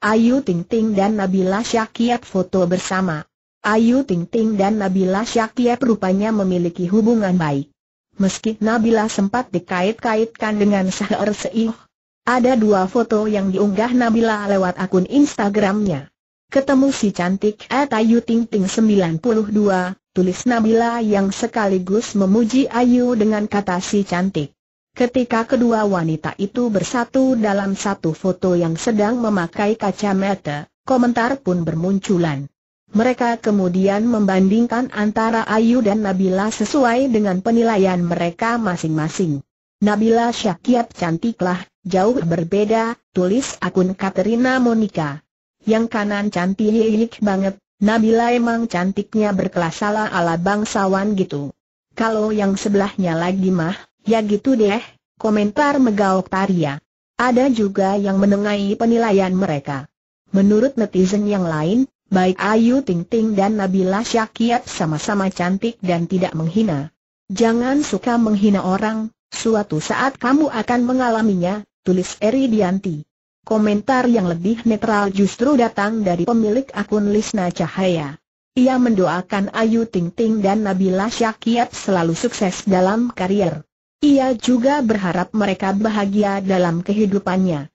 Ayu Ting Ting dan Nabila syakiat foto bersama. Ayu Ting Ting dan Nabila syakiat rupanya memiliki hubungan baik. Meski Nabila sempat dikait-kaitkan dengan Sahar Seih, ada dua foto yang diunggah Nabila lewat akun Instagramnya. Ketemu si cantik Ayu Ting Ting 92, tulis Nabila yang sekaligus memuji Ayu dengan kata si cantik. Ketika kedua wanita itu bersatu dalam satu foto yang sedang memakai kacamata, komentar pun bermunculan. Mereka kemudian membandingkan antara Ayu dan Nabila sesuai dengan penilaian mereka masing-masing. Nabila Syakiat cantiklah, jauh berbeda, tulis akun Katerina Monica. Yang kanan cantik banget, Nabila emang cantiknya berkelas ala-ala bangsawan gitu. Kalau yang sebelahnya lagi mah, ya gitu deh, komentar Megaok Taria. Ada juga yang menengahi penilaian mereka. Menurut netizen yang lain, baik Ayu Ting Ting dan Nabila Syakiat sama-sama cantik dan tidak menghina. Jangan suka menghina orang, suatu saat kamu akan mengalaminya, tulis Eri Dianti. Komentar yang lebih netral justru datang dari pemilik akun Lisna Cahaya. Ia mendoakan Ayu Ting Ting dan Nabila Syakiat selalu sukses dalam karier. Ia juga berharap mereka bahagia dalam kehidupannya.